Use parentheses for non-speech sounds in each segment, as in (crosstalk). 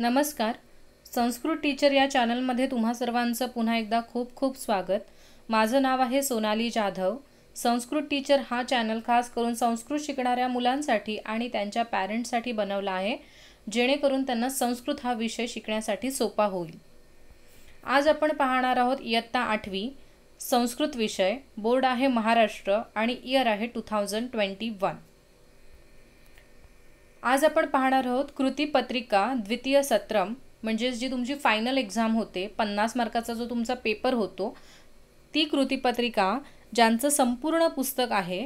नमस्कार संस्कृत टीचर या चॅनलमध्ये तुम्हा सर्वांचं पुन्हा एकदा खूप खूप स्वागत माझं नाव आहे सोनाली जाधव संस्कृत टीचर हा चॅनल खास करून संस्कृत शिकणाऱ्या मुलांसाठी आणि त्यांच्या पॅरेंट्ससाठी बनवला आहे जेणेकरून त्यांना संस्कृत हा विषय शिकण्यासाठी सोपा होईल आज आपण पाहणार आहोत इयत्ता आठवी संस्कृत विषय बोर्ड आहे महाराष्ट्र आणि इयर आहे टू थाउजंड ट्वेंटी वन आज आपण पाहणार आहोत कृतीपत्रिका द्वितीय सत्रम म्हणजेच जी तुमची फायनल एक्झाम होते पन्नास मार्काचा जो तुमचा पेपर होतो ती कृतीपत्रिका ज्यांचं संपूर्ण पुस्तक आहे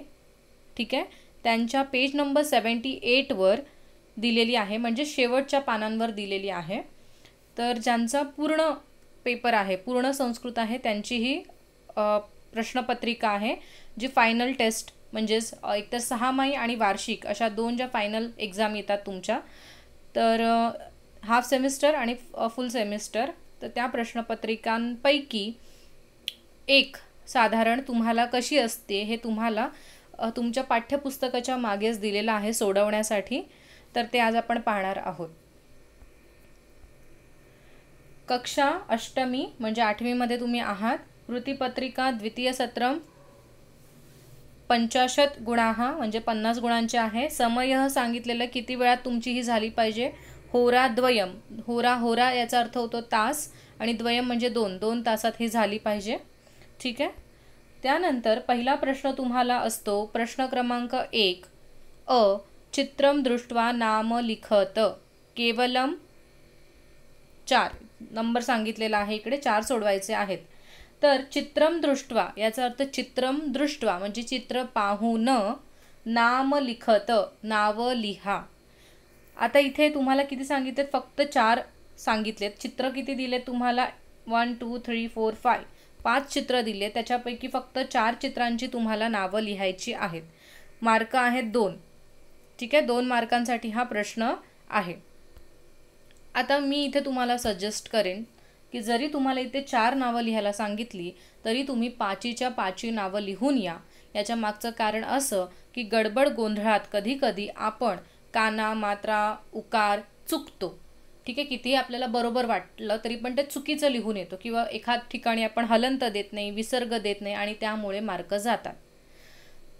ठीक आहे त्यांच्या पेज नंबर सेवन्टी एटवर दिलेली आहे म्हणजे शेवटच्या पानांवर दिलेली आहे तर ज्यांचा पूर्ण पेपर आहे पूर्ण संस्कृत आहे त्यांची ही प्रश्नपत्रिका आहे जी फायनल टेस्ट म्हणजेच एकतर सहामाही आणि वार्षिक अशा दोन ज्या फायनल एक्झाम येतात तुमच्या तर हाफ सेमिस्टर आणि फुल सेमिस्टर तर त्या प्रश्नपत्रिकांपैकी एक साधारण तुम्हाला कशी असते हे तुम्हाला तुमच्या पाठ्यपुस्तकाच्या मागेच दिलेलं आहे सोडवण्यासाठी तर ते आज आपण पाहणार आहोत कक्षा अष्टमी म्हणजे आठवीमध्ये तुम्ही आहात वृत्तीपत्रिका द्वितीय सत्रम पंचाशत गुणा म्हणजे पन्नास गुणांचे आहे समय सांगितलेलं किती वेळात तुमची ही झाली पाहिजे होरा द्वयम होरा होरा याचा अर्थ होतो तास आणि द्वयम म्हणजे दोन दोन तासात ही झाली पाहिजे ठीक आहे त्यानंतर पहिला प्रश्न तुम्हाला असतो प्रश्न क्रमांक एक अ चित्रम दृष्ट्वा नाम लिखत केवलम चार नंबर सांगितलेला आहे इकडे चार सोडवायचे आहेत तर चित्रम दृष्ट्वा याचा अर्थ चित्रम दृष्ट्वा म्हणजे चित्र पाहून नाम लिखत नाव लिहा आता इथे तुम्हाला किती सांगितलेत फक्त चार सांगितलेत चित्र किती दिले तुम्हाला one two three four five पाच चित्र दिले त्याच्यापैकी फक्त चार चित्रांची तुम्हाला नावं लिहायची आहेत मार्क आहेत दोन ठीक आहे दोन मार्कांसाठी हा प्रश्न आहे आता मी इथे तुम्हाला सजेस्ट करेन की जरी तुम्हाला इथे चार नावं लिहायला सांगितली तरी तुम्ही पाचीच्या पाचवी नावं लिहून या याच्या मागचं कारण असं की गडबड गोंधळात कधीकधी आपण काना मात्रा उकार चुकतो ठीक आहे कितीही आपल्याला बरोबर वाटलं तरी पण ते चुकीचं लिहून येतो किंवा एखाद ठिकाणी आपण हलंत देत नाही विसर्ग देत नाही आणि त्यामुळे मार्क जातात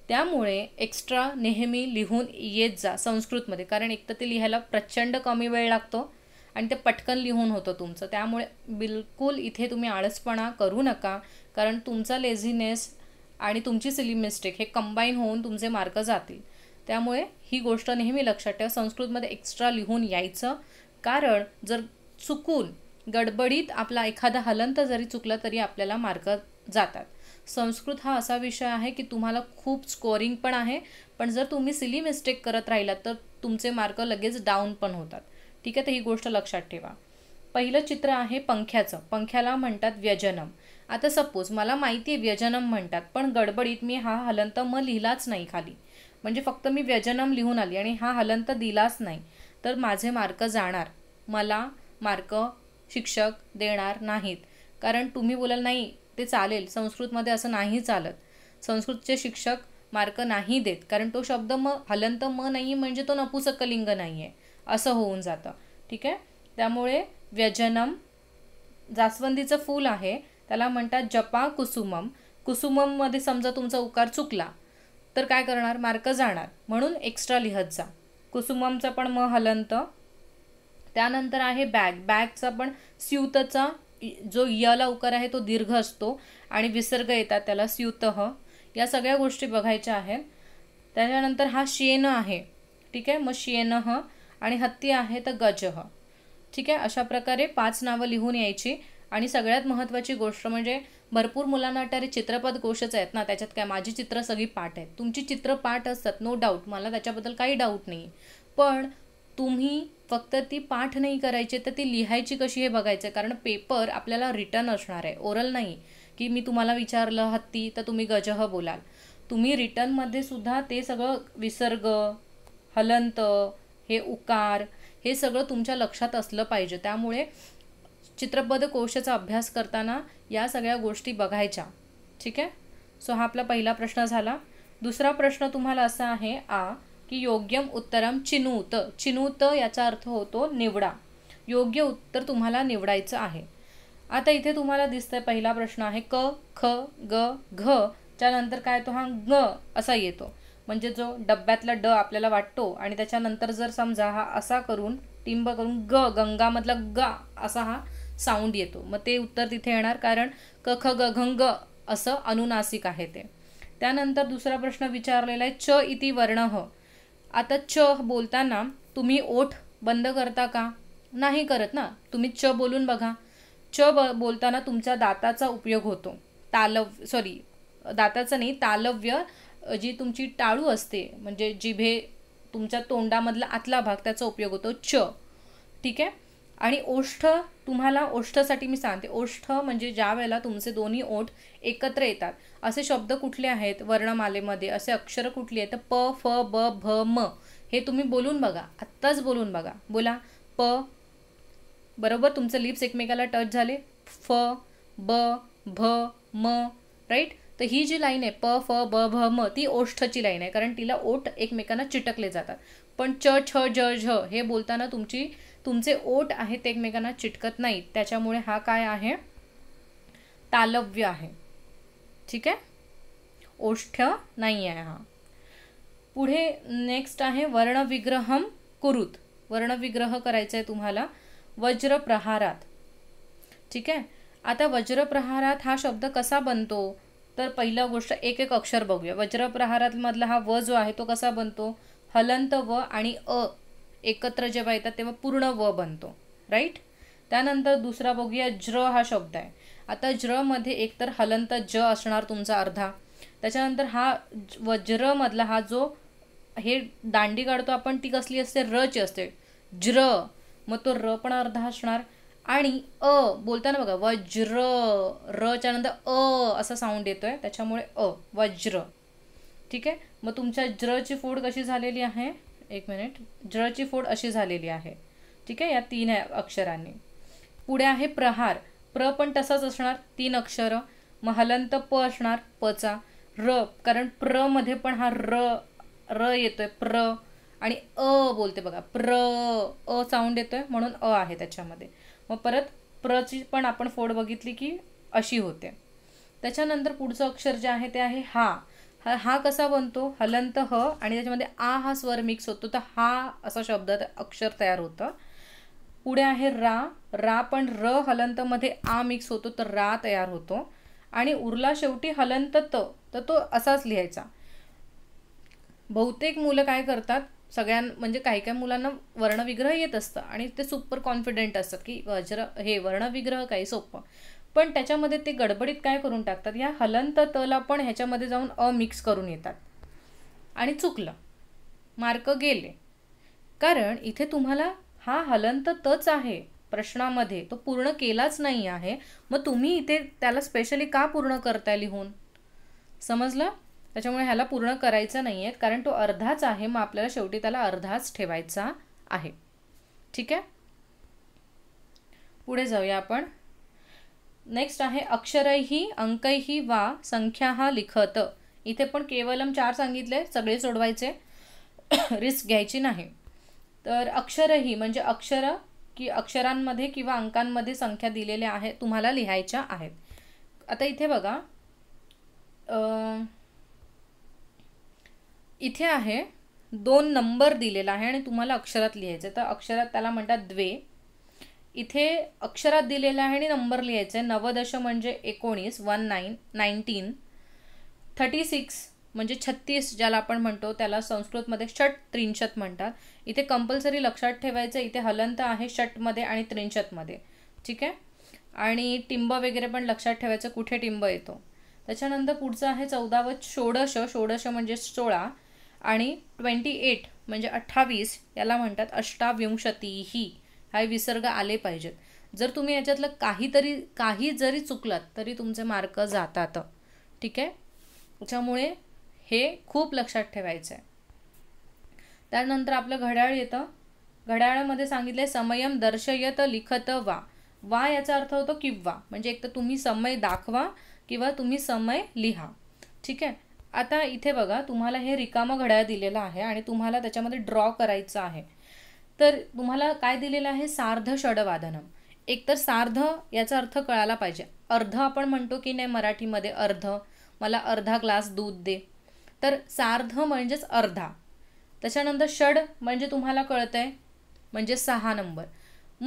त्यामुळे एक्स्ट्रा नेहमी लिहून येत जा संस्कृतमध्ये कारण एक तर ते लिहायला प्रचंड कमी वेळ लागतो आणि ते पटकन लिहून होतं तुमचं त्यामुळे बिलकुल इथे तुम्ही आळसपणा करू नका कारण तुमचा लेझीनेस आणि तुमची सिली मिस्टेक हे कंबाईन होऊन तुमचे मार्क जातील त्यामुळे ही गोष्ट नेहमी लक्षात ठेवा संस्कृतमध्ये एक्स्ट्रा लिहून यायचं कारण जर चुकून गडबडीत आपला एखादा हलंत जरी चुकला तरी आपल्याला मार्क जातात संस्कृत हा असा विषय आहे की तुम्हाला खूप स्कोरिंग पण आहे पण जर तुम्ही सिली मिस्टेक करत राहिलात तर तुमचे मार्क लगेच डाऊन पण होतात ठीक आहे तर ही गोष्ट लक्षात ठेवा पहिलं चित्र आहे पंख्याचं पंख्याला म्हणतात व्यजनम आता सपोज मला माहिती आहे व्यजनम म्हणतात पण गडबडीत मी हा हलंत म लिहिलाच नाही खाली म्हणजे फक्त मी व्यजनम लिहून आली आणि हा हलंत दिलाच नाही तर माझे मार्क जाणार मला मार्क शिक्षक देणार नाहीत कारण तुम्ही बोलाल नाही ते चालेल संस्कृतमध्ये असं नाही चालत संस्कृतचे शिक्षक मार्क नाही देत कारण तो शब्द म हलंत म नाही म्हणजे तो नपुसकलिंग नाही आहे असं होऊन जातं ठीक आहे त्यामुळे व्यजनम जास्वंदीचं फूल आहे त्याला म्हणतात जपा कुसुमम कुसुमममध्ये समजा तुमचा उकार चुकला तर काय करणार मार्क जाणार म्हणून एक्स्ट्रा लिहत जा कुसुममचा पण म हलंत त्यानंतर आहे बॅग बॅगचा पण स्यूतचा जो यला उकार आहे तो दीर्घ असतो आणि विसर्ग येतात त्याला स्यूतह या सगळ्या गोष्टी बघायच्या आहेत त्याच्यानंतर हा शेन आहे ठीक आहे मग शेन आणि हत्ती आहे तर गजह ठीक आहे अशा प्रकारे पाच नावं लिहून यायची आणि सगळ्यात महत्त्वाची गोष्ट म्हणजे भरपूर मुलांना वाटणारे चित्रपट गोष्टच आहेत ना त्याच्यात काय माझी चित्र सगळी पाठ आहेत तुमची चित्र पाठ असतात नो डाऊट मला त्याच्याबद्दल काही डाऊट नाही पण तुम्ही फक्त ती पाठ नाही करायची तर ती लिहायची कशी हे बघायचं कारण पेपर आपल्याला रिटर्न असणार आहे ओरल नाही की मी तुम्हाला विचारलं हत्ती तर तुम्ही गजह बोलाल तुम्ही रिटर्नमध्ये सुद्धा ते सगळं विसर्ग हलंत हे उकार हे सगळं तुमच्या लक्षात असलं पाहिजे त्यामुळे चित्रपद कोशाचा अभ्यास करताना या सगळ्या गोष्टी बघायच्या ठीक आहे सो हा आपला पहिला प्रश्न झाला दुसरा प्रश्न तुम्हाला असा आहे आ की योग्यम उत्तरम चिनूत चिनूत याचा अर्थ होतो निवडा योग्य उत्तर तुम्हाला निवडायचं आहे आता इथे तुम्हाला दिसतंय पहिला प्रश्न आहे क ख ग घ त्यानंतर काय तो हा ग असा येतो म्हणजे जो डब्यातला ड आपल्याला वाटतो आणि त्याच्यानंतर जर समजा हा असा करून टिंब करून ग गंगामधला ग असा हा साऊंड येतो मग ते उत्तर तिथे येणार कारण क ख ग घंग असं अनुनासिक आहे ते त्यानंतर दुसरा प्रश्न विचारलेला आहे च इति वर्ण ह आता च बोलताना तुम्ही ओठ बंद करता का नाही करत ना तुम्ही च बोलून बघा च ब बोलताना तुमच्या दाताचा उपयोग होतो तालव सॉरी दाताचं नाही तालव्य जी तुमची टाळू असते म्हणजे जिभे तुमच्या तोंडामधला आतला भाग त्याचा उपयोग होतो च ठीक आहे आणि ओष्ठ तुम्हाला ओष्ठसाठी मी सांगते ओष्ठ म्हणजे ज्या वेळेला तुमचे दोन्ही ओठ एकत्र येतात असे शब्द कुठले आहेत वर्णमालेमध्ये असे अक्षर कुठली आहेत तर प फ ब भ म हे तुम्ही बोलून बघा आत्ताच बोलून बघा बोला प बरोबर तुमचं लिप्स एकमेकाला टच झाले फ ब भ म राईट तर ही जी लाईन आहे प फ ब भ म ती ओष्ठची लाईन आहे कारण तिला ओठ एकमेकांना चिटकले जातात पण च छ ज झ हे बोलताना तुमची तुमचे ओठ आहेत ते एकमेकांना चिटकत नाहीत त्याच्यामुळे हा काय आहे तालव्य आहे ठीक आहे ओष्ठ नाही आहे हा पुढे नेक्स्ट आहे वर्णविग्रहम कुरुत वर्णविग्रह करायचा आहे तुम्हाला वज्रप्रहारात ठीक आहे आता वज्रप्रहारात हा शब्द कसा बनतो तर पहिला गोष्ट एक एक अक्षर बघूया वज्रप्रहारातमधला हा व जो आहे तो कसा बनतो हलंत व आणि अ एकत्र जेव्हा येतात तेव्हा पूर्ण व बनतो राईट त्यानंतर दुसरा बघूया ज्र हा शब्द आहे आता ज्रमध्ये एकतर हलंत ज असणार तुमचा अर्धा त्याच्यानंतर हा वज्रमधला हा जो हे दांडी काढतो आपण ती कसली असते रची असते ज्र मग तो र पण अर्धा असणार आणि अ बोलताना बघा वज्र च्या नंतर अ असा साऊंड येतोय त्याच्यामुळे अ वज्र ठीक आहे मग तुमच्या ज्रची फोड कशी झालेली आहे एक मिनिट ज्रची फोड अशी झालेली आहे ठीक आहे या तीन अक्षरांनी पुढे आहे प्रहार प्र पण तसाच असणार तीन अक्षरं महालंत प असणार पचा र कारण प्र मध्ये पण हा र र येतोय प्र आणि अ बोलते बघा प्र अ साऊंड येतोय म्हणून अ आहे त्याच्यामध्ये मग परत प्रची पण आपण फोड बघितली की अशी होते त्याच्यानंतर पुढचं अक्षर जे आहे ते आहे हा हा कसा बनतो हलंत ह आणि त्याच्यामध्ये आ हा स्वर मिक्स होतो तर हा असा शब्द अक्षर तयार होतं पुढे आहे रा रा पण र हलंतमध्ये आ मिक्स होतो तर रा तयार होतो आणि उरला शेवटी हलंत त तर तो असाच लिहायचा बहुतेक मुलं काय करतात सगळ्यां म्हणजे काही काही मुलांना वर्णविग्रह येत असतं आणि ते सुपर कॉन्फिडेंट असतात की वज्र हे वर्णविग्रह काही सोपं पण त्याच्यामध्ये ते गडबडीत काय करून टाकतात या हलंत तला पण ह्याच्यामध्ये जाऊन अ मिक्स करून येतात आणि चुकलं मार्क गेले कारण इथे तुम्हाला हा हलंत तच आहे प्रश्नामध्ये तो पूर्ण केलाच नाही आहे मग तुम्ही इथे त्याला स्पेशली का पूर्ण करताय लिहून समजलं त्याच्यामुळे ह्याला पूर्ण करायचं नाही आहे कारण तो अर्धाच आहे मग आपल्याला शेवटी त्याला अर्धाच ठेवायचा आहे ठीक आहे पुढे जाऊया आपण नेक्स्ट आहे अक्षरही अंकही वा संख्या हा लिखत इथे पण केवलम चार सांगितले सगळे सोडवायचे रिस्क (coughs) घ्यायची नाही तर अक्षरही म्हणजे अक्षर की अक्षरांमध्ये किंवा अंकांमध्ये संख्या दिलेल्या आहेत तुम्हाला लिहायच्या आहेत आता इथे बघा इथे आहे दोन नंबर दिलेला आहे आणि तुम्हाला अक्षरात लिहायचं तर अक्षरात त्याला म्हणतात द्वे इथे अक्षरात दिलेला आहे आणि नंबर आहे नवदश म्हणजे एकोणीस one nine nineteen thirty six म्हणजे छत्तीस ज्याला आपण म्हणतो त्याला संस्कृतमध्ये षट त्रिंशत म्हणतात इथे कंपल्सरी लक्षात ठेवायचं इथे हलंत आहे षटमध्ये आणि त्रिंशतमध्ये ठीक आहे आणि टिंब वगैरे पण लक्षात ठेवायचं कुठे टिंब येतो त्याच्यानंतर पुढचं आहे चौदा व षोडश षोडश म्हणजे सोळा आणि ट्वेंटी एट म्हणजे अठ्ठावीस याला म्हणतात अष्टाविंशतीही हा विसर्ग आले पाहिजेत जर तुम्ही याच्यातलं काहीतरी काही जरी चुकलात तरी तुमचे मार्क जातात ठीक आहे त्याच्यामुळे हे खूप लक्षात ठेवायचं आहे त्यानंतर आपलं घड्याळ येतं घड्याळामध्ये सांगितले समयम दर्शयत लिखत वा वा याचा अर्थ होतो किंवा म्हणजे एक तर तुम्ही समय दाखवा किंवा तुम्ही समय लिहा ठीक आहे आता इथे बघा तुम्हाला हे रिकामं घड्याळ दिलेलं आहे आणि तुम्हाला त्याच्यामध्ये ड्रॉ करायचं आहे तर तुम्हाला काय दिलेलं आहे सार्ध षडवादनम तर सार्ध याचा अर्थ कळाला पाहिजे अर्ध आपण म्हणतो की नाही मराठीमध्ये अर्ध मला अर्धा ग्लास दूध दे तर सार्ध म्हणजेच अर्धा त्याच्यानंतर षड म्हणजे तुम्हाला कळतं आहे म्हणजे सहा नंबर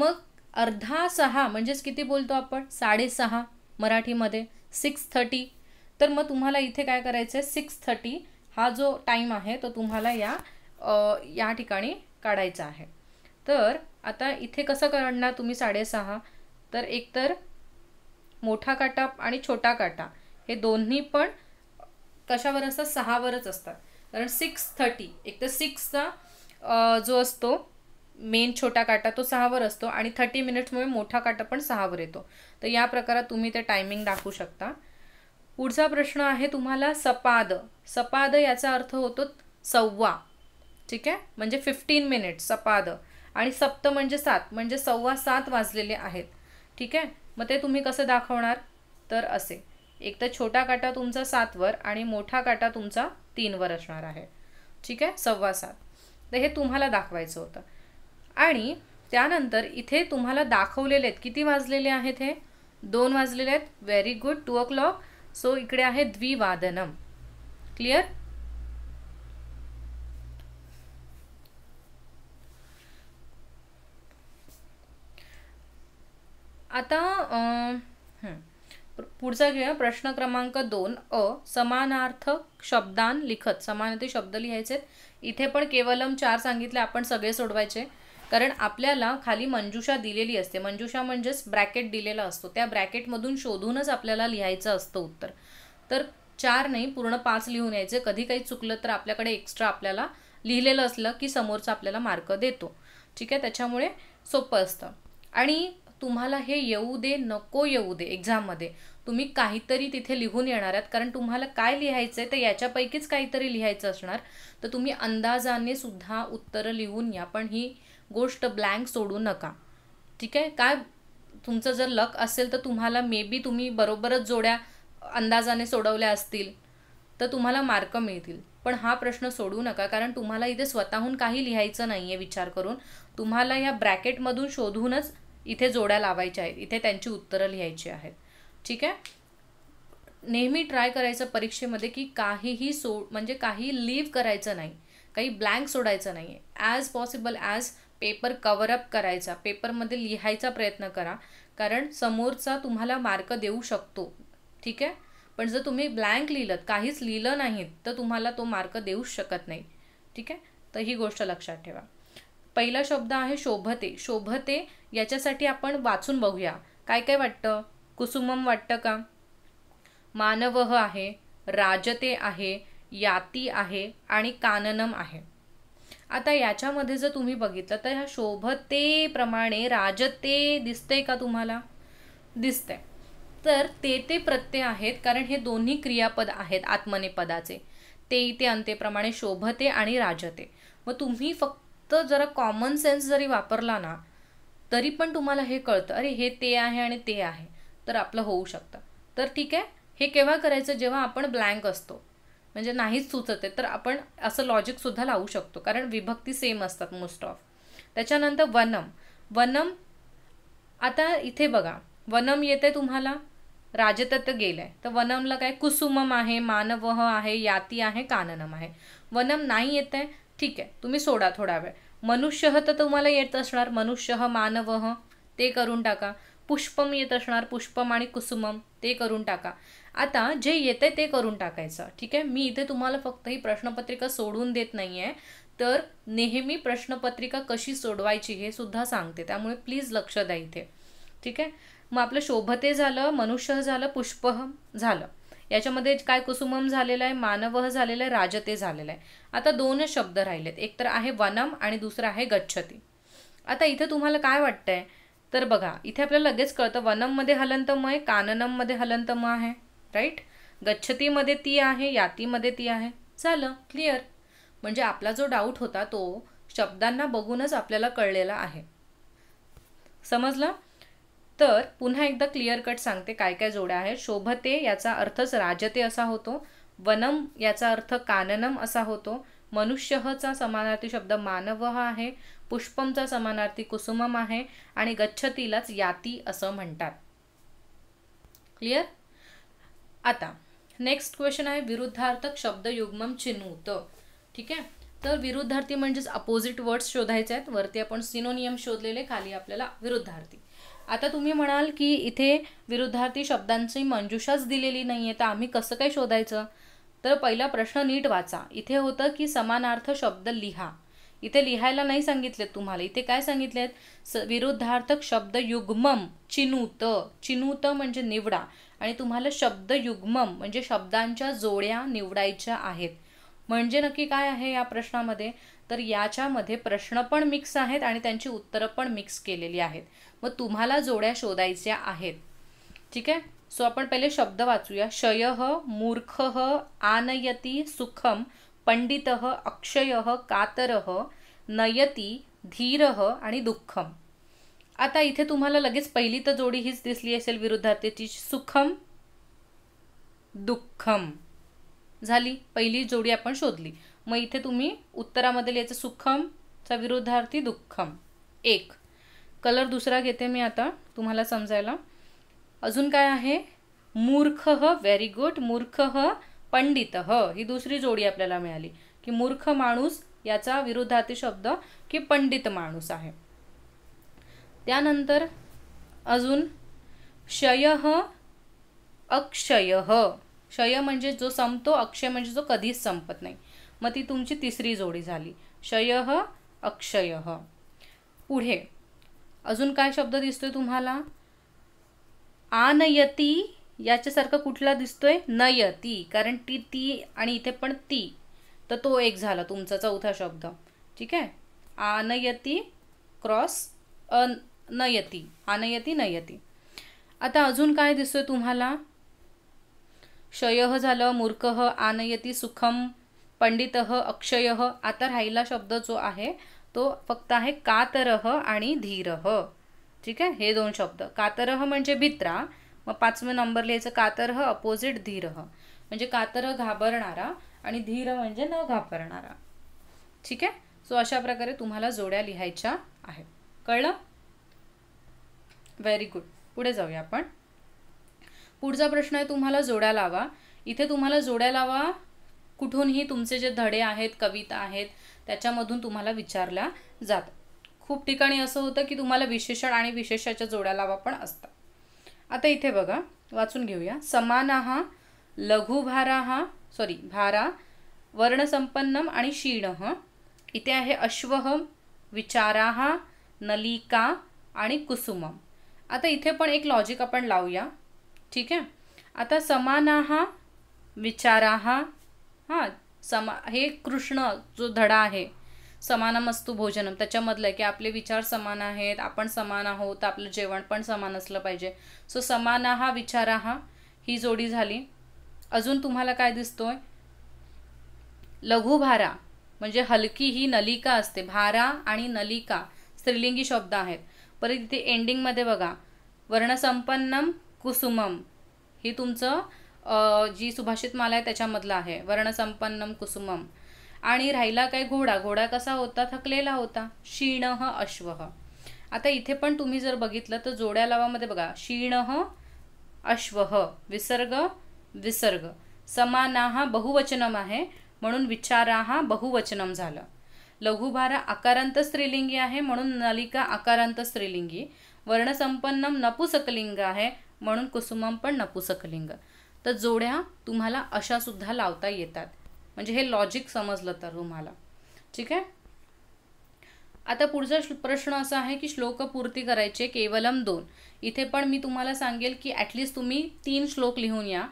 मग अर्धा सहा म्हणजेच किती बोलतो आपण साडेसहा मराठीमध्ये सिक्स थर्टी तर मग तुम्हाला इथे काय करायचं आहे सिक्स थर्टी हा जो टाईम आहे तो तुम्हाला या या ठिकाणी काढायचा आहे तर आता इथे कसं करणार तुम्ही साडेसहा तर एकतर मोठा काटा आणि छोटा काटा हे दोन्ही पण कशावर असतात सहावरच असतात कारण सिक्स थर्टी एक तर सिक्सचा जो असतो मेन छोटा काटा तो सहावर असतो आणि थर्टी मिनिट्समुळे मोठा काटा पण सहावर येतो तर या प्रकारात तुम्ही ते टायमिंग दाखवू शकता पुढचा प्रश्न आहे तुम्हाला सपाद सपाद याचा अर्थ होतो सव्वा ठीक आहे म्हणजे फिफ्टीन मिनिट सपाद आणि सप्त म्हणजे सात म्हणजे सव्वा सात वाजलेले आहेत ठीक आहे मग ते तुम्ही कसं दाखवणार तर असे एक तर छोटा काटा तुमचा सातवर आणि मोठा काटा तुमचा तीनवर असणार आहे ठीक आहे सव्वा सात तर हे तुम्हाला दाखवायचं होतं आणि त्यानंतर इथे तुम्हाला दाखवलेले आहेत किती वाजलेले आहेत हे दोन वाजलेले आहेत very good two o'clock so इकडे आहे द्विवादनम क्लिअर आता पुढचा घेऊया प्रश्न क्रमांक दोन अ समानार्थक शब्दान लिखत समानार्थी शब्द लिहायचे इथे पण केवलम चार सांगितले आपण सगळे सोडवायचे कारण आपल्याला खाली मंजुषा दिलेली असते मंजुषा म्हणजेच ब्रॅकेट दिलेला असतो त्या ब्रॅकेटमधून शोधूनच आपल्याला लिहायचं असतं उत्तर तर चार नाही पूर्ण पाच लिहून यायचं कधी काही चुकलं तर आपल्याकडे एक्स्ट्रा आपल्याला लिहिलेलं असलं की समोरचा आपल्याला मार्क देतो ठीक आहे त्याच्यामुळे सोपं असतं आणि तुम्हाला हे येऊ दे नको येऊ दे एक्झाममध्ये तुम्ही काहीतरी तिथे लिहून येणार आहात कारण तुम्हाला काय लिहायचं आहे तर याच्यापैकीच काहीतरी लिहायचं असणार तर तुम्ही अंदाजाने सुद्धा उत्तरं लिहून या पण ही गोष्ट ब्लँक सोडू नका ठीक आहे काय तुमचं जर लक असेल तर तुम्हाला मे बी तुम्ही बरोबरच जोड्या अंदाजाने सोडवल्या असतील तर तुम्हाला मार्क मिळतील पण हा प्रश्न सोडू नका कारण तुम्हाला इथे स्वतःहून काही लिहायचं नाही आहे विचार करून तुम्हाला या ब्रॅकेटमधून शोधूनच इथे जोड्या लावायच्या आहेत इथे त्यांची उत्तरं लिहायची आहेत ठीक आहे नेहमी ट्राय करायचं परीक्षेमध्ये की काहीही सो म्हणजे काही लीव्ह करायचं नाही काही ब्लँक सोडायचं नाही आहे as possible as paper cover up करायचा पेपरमध्ये लिहायचा प्रयत्न करा कारण समोरचा तुम्हाला मार्क देऊ शकतो ठीक आहे पण जर तुम्ही ब्लँक लिहिलं काहीच लिहिलं नाहीत तर तुम्हाला तो मार्क देऊच शकत नाही ठीक आहे तर ही गोष्ट लक्षात ठेवा पहिला शब्द आहे शोभते शोभते याच्यासाठी आपण वाचून बघूया काय काय वाटतं कुसुमम वाटतं का मानवह आहे राजते आहे याती आहे आणि काननम आहे आता याच्यामध्ये जर तुम्ही बघितलं तर ह्या शोभतेप्रमाणे राजते दिसतंय का तुम्हाला दिसतंय तर ते ते प्रत्यय आहेत कारण हे दोन्ही क्रियापद आहेत आत्मनेपदाचे ते ते अंत्यप्रमाणे शोभते आणि राजते मग तुम्ही फक्त जरा कॉमन सेन्स जरी वापरला ना तरी पण तुम्हाला हे कळतं अरे हे ते आहे आणि ते आहे तर आपलं होऊ शकतं तर ठीक आहे हे केव्हा करायचं जेव्हा आपण ब्लँक असतो म्हणजे नाहीच सुचत आहे तर आपण असं लॉजिकसुद्धा लावू शकतो कारण विभक्ती सेम असतात मोस्ट ऑफ त्याच्यानंतर वनम वनम आता इथे बघा वनम येते तुम्हाला राजतत्त गेलं आहे तर वनमला काय कुसुमम आहे मानवह आहे याती आहे काननम आहे वनम नाही येत आहे ठीक आहे तुम्ही सोडा थोडा वेळ मनुष्य तर तुम्हाला येत असणार मनुष्य मानवह ते करून टाका पुष्पम येत असणार पुष्पम आणि कुसुमम ते करून टाका आता जे येते ते करून टाकायचं ठीक आहे मी इथे तुम्हाला फक्त ही प्रश्नपत्रिका सोडून देत नाही आहे तर नेहमी प्रश्नपत्रिका कशी सोडवायची हे सुद्धा सांगते त्यामुळे प्लीज लक्ष द्या इथे ठीक आहे मग आपलं शोभते झालं मनुष्य झालं पुष्प झालं याच्यामध्ये काय कुसुमम झालेलं आहे मानव झालेलं आहे राजते झालेलं आहे आता दोन शब्द राहिलेत एक तर आहे वनम आणि दुसरं आहे गच्छती आता इथे तुम्हाला काय वाटतंय तर बघा इथे आपल्याला लगेच कळतं वनममध्ये हलंतमय काननममध्ये हलंतम आहे राईट गच्छतीमध्ये ती आहे यातीमध्ये ती आहे झालं क्लिअर म्हणजे आपला जो डाऊट होता तो शब्दांना बघूनच आपल्याला कळलेला आहे समजलं तर पुन्हा एकदा क्लिअर कट सांगते काय काय जोड्या आहेत शोभते याचा अर्थच राजते असा होतो वनम याचा अर्थ काननम असा होतो मनुष्यचा समानार्थी शब्द मानव आहे पुष्पमचा समानार्थी कुसुमम आहे आणि गच्छतीलाच याती असं म्हणतात क्लिअर आता नेक्स्ट क्वेश्चन आहे विरुद्धार्थक शब्द युग्मम चिनूत ठीक आहे तर विरुद्धार्थी म्हणजेच अपोजिट वर्ड्स शोधायचे आहेत वरती आपण सिनोनियम शोधलेले खाली आपल्याला विरुद्धार्थी आता तुम्ही म्हणाल की इथे विरुद्धार्थी शब्दांची मंजुषाच दिलेली नाही आहे तर आम्ही कसं काय शोधायचं तर पहिला प्रश्न नीट वाचा इथे होतं की समानार्थ शब्द लिहा इथे लिहायला नाही सांगितलेत तुम्हाला इथे काय सांगितलेत स विरुद्धार्थक शब्द युग्मम चिनूत चिनूत म्हणजे निवडा आणि तुम्हाला शब्द युग्मम म्हणजे शब्दांच्या जोड्या निवडायच्या आहेत म्हणजे नक्की काय आहे या प्रश्नामध्ये तर याच्यामध्ये प्रश्न पण मिक्स आहेत आणि त्यांची उत्तरं पण मिक्स केलेली आहेत मग तुम्हाला जोड्या शोधायच्या आहेत ठीक आहे सो आपण पहिले शब्द वाचूया शय मूर्ख आनयती सुखम पंडित अक्षय कातर नयती धीर आणि दुःखम आता इथे तुम्हाला लगेच पहिली तर जोडी हीच दिसली असेल विरुद्धार्थीची सुखम दुःखम झाली पहिली जोडी आपण शोधली मग इथे तुम्ही उत्तरामध्ये लिहायचं सुखमचा विरुद्धार्थी दुःखम एक कलर दुसरा घेते मी आता तुम्हाला समजायला अजून काय आहे मूर्ख व्हेरी गुड मूर्ख पंडित ह ही दुसरी जोडी आपल्याला मिळाली की मूर्ख माणूस याचा विरुद्धार्थी शब्द की पंडित माणूस आहे त्यानंतर अजून क्षय अक्षय क्षय म्हणजे जो संपतो अक्षय म्हणजे जो कधीच संपत नाही मग ती तुमची तिसरी जोडी झाली क्षय अक्षय पुढे अजून काय शब्द दिसतोय तुम्हाला आनयती याच्यासारखं कुठला दिसतोय नयती कारण ती ती आणि इथे पण ती तर तो एक झाला तुमचा चौथा शब्द ठीक आहे आनयती क्रॉस अन नयती आनयती नयती आता अजून काय दिसतोय तुम्हाला क्षय झालं मूर्खः आनयती सुखम पंडित अक्षय आता राहिला शब्द जो आहे तो फक्त आहे कातरह आणि धीरह ठीक आहे हे दोन शब्द कातरह म्हणजे भित्रा मग पाचवे नंबर लिहायचं कातरह अपोजिट धीरह म्हणजे कातरह घाबरणारा आणि धीर म्हणजे न घाबरणारा ठीक आहे सो अशा प्रकारे तुम्हाला जोड्या लिहायच्या आहेत कळलं व्हेरी गुड पुढे जाऊया आपण पुढचा प्रश्न आहे तुम्हाला जोड्या लावा इथे तुम्हाला जोड्या लावा कुठूनही तुमचे जे धडे आहेत कविता आहेत त्याच्यामधून तुम्हाला विचारल्या जातात खूप ठिकाणी असं होतं की तुम्हाला विशेषण आणि विशेषाच्या जोड्या लावा पण असतात आता इथे बघा वाचून घेऊया समानाः लघुभाराः सॉरी भारा वर्णसंपन्नम आणि क्षीण इथे आहे अश्व विचाराहा नलिका आणि कुसुमम आता इथे पण एक लॉजिक आपण लावूया ठीक आहे आता समानाः विचाराहा हां समा हे कृष्ण जो धडा आहे मस्तू भोजनम त्याच्यामधलं आहे की आपले विचार समान आहेत आपण समान आहोत आपलं जेवण पण समान असलं पाहिजे सो समान हा विचार हा ही जोडी झाली अजून तुम्हाला काय दिसतोय लघुभारा म्हणजे हलकी ही नलिका असते भारा आणि नलिका स्त्रीलिंगी शब्द आहेत परत इथे एंडिंगमध्ये बघा वर्णसंपन्नम कुसुमम ही तुमचं जी सुभाषित माला आहे त्याच्यामधलं आहे वर्णसंपन्नम कुसुमम आणि राहिला काय घोडा घोडा कसा होता थकलेला होता ह अश्व आता इथे पण तुम्ही जर बघितलं तर जोड्या लावामध्ये बघा शीणः अश्व विसर्ग विसर्ग समाना हा बहुवचनम आहे म्हणून विचारा हा बहुवचनम झालं लघुभारा आकारांत स्त्रीलिंगी आहे म्हणून नलिका आकारांत स्त्रीलिंगी वर्णसंपन्नम नपुसकलिंग आहे म्हणून कुसुमम पण नपुसकलिंग तर जोड्या तुम्हाला अशा सुद्धा लावता येतात म्हणजे हे लॉजिक समजलं तर तुम्हाला ठीक आहे आता पुढचा प्रश्न असा आहे की श्लोक पूर्ती करायचे केवलम दोन इथे पण मी तुम्हाला सांगेल की ॲटलिस्ट तुम्ही तीन श्लोक लिहून या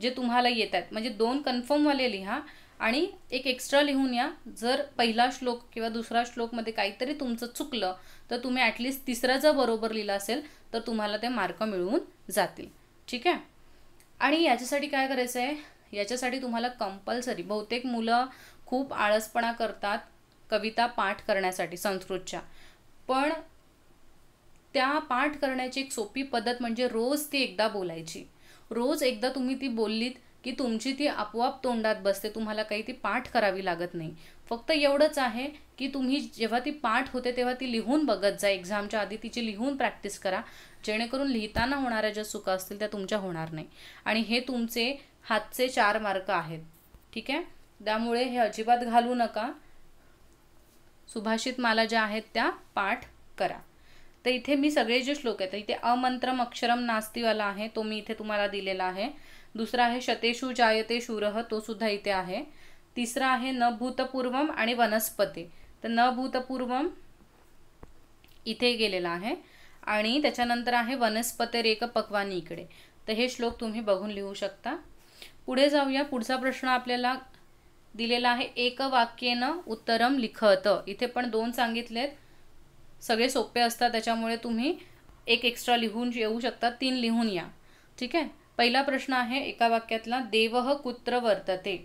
जे तुम्हाला येत आहेत म्हणजे दोन कन्फर्मवाले लिहा आणि एक एक्स्ट्रा लिहून या जर पहिला श्लोक किंवा दुसरा श्लोकमध्ये काहीतरी तुमचं चुकलं तर तुम्ही ॲटलिस्ट तिसरा जर बरोबर लिहिला असेल तर तुम्हाला ते मार्क मिळवून जातील ठीक आहे आणि याच्यासाठी काय करायचं आहे याच्यासाठी तुम्हाला कंपल्सरी बहुतेक मुलं खूप आळसपणा करतात कविता पाठ करण्यासाठी संस्कृतच्या पण त्या पाठ करण्याची एक सोपी पद्धत म्हणजे रोज ती एकदा बोलायची रोज एकदा तुम्ही ती बोललीत की तुमची ती आपोआप तोंडात बसते तुम्हाला काही ती पाठ करावी लागत नाही फक्त एवढंच आहे की तुम्ही जेव्हा ती पाठ होते तेव्हा ती लिहून बघत जा एक्झामच्या आधी तिची लिहून प्रॅक्टिस करा जेणेकरून लिहिताना होणाऱ्या ज्या चुका असतील त्या तुमच्या होणार नाही आणि हे तुमचे हातचे चार मार्क आहेत ठीक आहे त्यामुळे हे अजिबात घालू नका सुभाषित माला ज्या आहेत त्या पाठ करा तर इथे मी सगळे जे श्लोक आहेत इथे अमंत्रम अक्षरम नास्तीवाला आहे तो मी इथे तुम्हाला दिलेला आहे दुसरा आहे शतेशु जायते शूरह तो सुद्धा इथे आहे तिसरा आहे न भूतपूर्वम आणि वनस्पते तर न भूतपूर्वम इथे गेलेला आहे आणि त्याच्यानंतर आहे वनस्पते रेक पक्वानी इकडे तर हे श्लोक तुम्ही बघून लिहू शकता पुढे जाऊया पुढचा प्रश्न आपल्याला दिलेला आहे एक वाक्येनं उत्तरम लिखत इथे पण दोन सांगितलेत सगळे सोपे असतात त्याच्यामुळे तुम्ही एक एक्स्ट्रा लिहून येऊ शकता तीन लिहून या ठीक आहे पहिला प्रश्न आहे एका वाक्यातला देवह कुत्र वर्तते